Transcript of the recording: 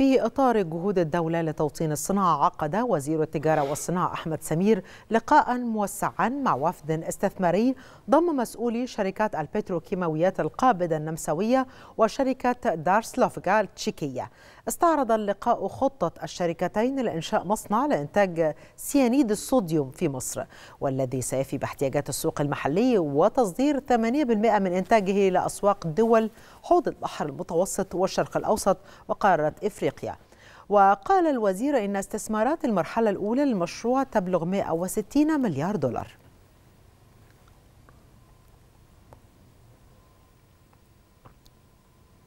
في إطار جهود الدولة لتوطين الصناعة عقد وزير التجارة والصناعة أحمد سمير لقاء موسعا مع وفد استثماري ضم مسؤولي شركات البتروكيماويات القابضة النمساوية وشركة دارسلوفكا التشيكية استعرض اللقاء خطة الشركتين لإنشاء مصنع لإنتاج سيانيد الصوديوم في مصر والذي سيفي باحتياجات السوق المحلي وتصدير 8% من إنتاجه إلى أسواق دول حوض البحر المتوسط والشرق الأوسط وقارة إفريقيا وقال الوزير إن استثمارات المرحلة الأولى للمشروع تبلغ 160 مليار دولار